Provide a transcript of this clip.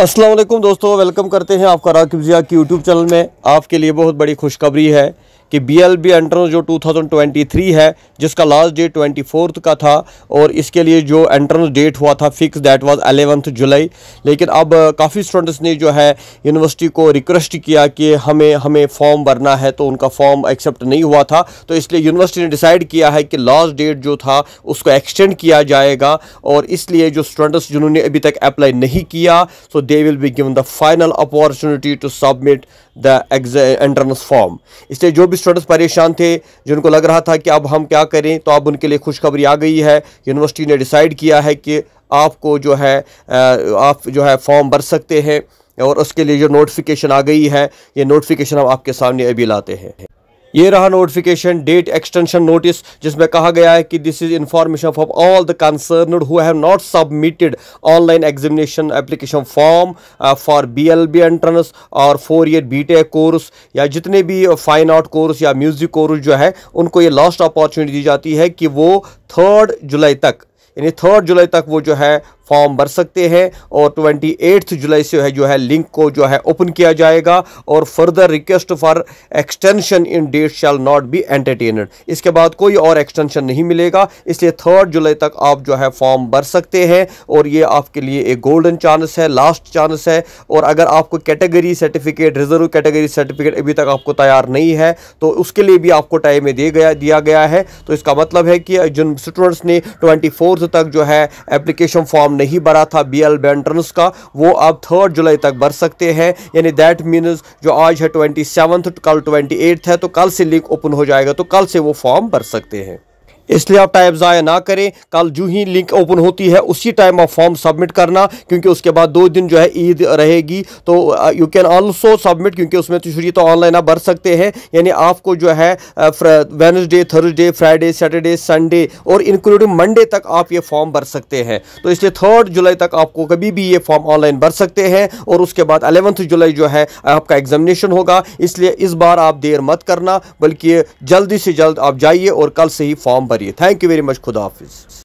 असलम दोस्तों वेलकम करते हैं आपका राकिब ज़िया की यूट्यूब चैनल में आपके लिए बहुत बड़ी खुशखबरी है कि बी एल बी एंट्रेंस जो 2023 है जिसका लास्ट डेट ट्वेंटी का था और इसके लिए जो एंट्रेंस डेट हुआ था फिक्स दैट वाज 11th जुलाई लेकिन अब काफ़ी स्टूडेंट्स ने जो है यूनिवर्सिटी को रिक्वेस्ट किया कि हमें हमें फॉर्म भरना है तो उनका फॉर्म एक्सेप्ट नहीं हुआ था तो इसलिए यूनिवर्सिटी ने डिसाइड किया है कि लास्ट डेट जो था उसको एक्सटेंड किया जाएगा और इसलिए जो स्टूडेंट्स जिन्होंने अभी तक अप्लाई नहीं किया so they will be given the final opportunity to submit the exam entrance form इसलिए जो भी स्टूडेंट्स परेशान थे जिनको लग रहा था कि अब हम क्या करें तो अब उनके लिए खुशखबरी आ गई है यूनिवर्सिटी ने डिसाइड किया है कि आपको जो है आप जो है फॉर्म भर सकते हैं और उसके लिए जो नोटिफिकेशन आ गई है ये नोटिफिकेशन हम आपके सामने अभी लाते हैं ये रहा नोटिफिकेशन डेट एक्सटेंशन नोटिस जिसमें कहा गया है कि this is information for all the concerned who have not submitted online examination application form for B L B entrance और four year B tech course या जितने भी फाइन आर्ट कोर्स या म्यूजिक कोर्स जो है उनको ये लास्ट अपॉर्चुनिटी दी जाती है कि वो थर्ड जुलाई तक यानी थर्ड जुलाई तक वो जो है फॉर्म भर सकते हैं और ट्वेंटी एट्थ जुलाई से है जो है लिंक को जो है ओपन किया जाएगा और further request for extension in date shall not be entertained इसके बाद कोई और एक्सटेंशन नहीं मिलेगा इसलिए थर्ड जुलाई तक आप जो है फॉर्म भर सकते हैं और ये आपके लिए एक गोल्डन चांस है लास्ट चांस है और अगर आपको category certificate reserve category certificate अभी तक आपको तैयार नहीं है तो उसके लिए भी आपको टाइम में गया दिया गया है तो इसका मतलब है कि जिन स्टूडेंट्स ने ट्वेंटी तक जो है एप्लीकेशन फॉर्म नहीं भरा था बी एल बेंटर्स का वो अब थर्ड जुलाई तक भर सकते हैं यानी दैट मीन्स जो आज है ट्वेंटी सेवन्थ कल ट्वेंटी एट्थ है तो कल से लिंक ओपन हो जाएगा तो कल से वो फॉर्म भर सकते हैं इसलिए आप टाइम ज़ाया ना करें कल जो ही लिंक ओपन होती है उसी टाइम आप फॉर्म सबमिट करना क्योंकि उसके बाद दो दिन जो है ईद रहेगी तो यू कैन ऑल्सो सबमिट क्योंकि उसमें तो शुरू तो ऑनलाइन आप भर सकते हैं यानी आपको जो है Wednesday Thursday Friday Saturday Sunday और इंक्लूडिंग मंडे तक आप ये फॉर्म भर सकते हैं तो इसलिए थर्ड जुलाई तक आपको कभी भी ये फॉर्म ऑनलाइन भर सकते हैं और उसके बाद अलेवंथ जुलाई जो है आपका एग्जामिनेशन होगा इसलिए इस बार आप देर मत करना बल्कि जल्दी से जल्द आप जाइए और कल से ही फॉर्म पर ये थैंक यू वेरी मच खुदा हाफिज़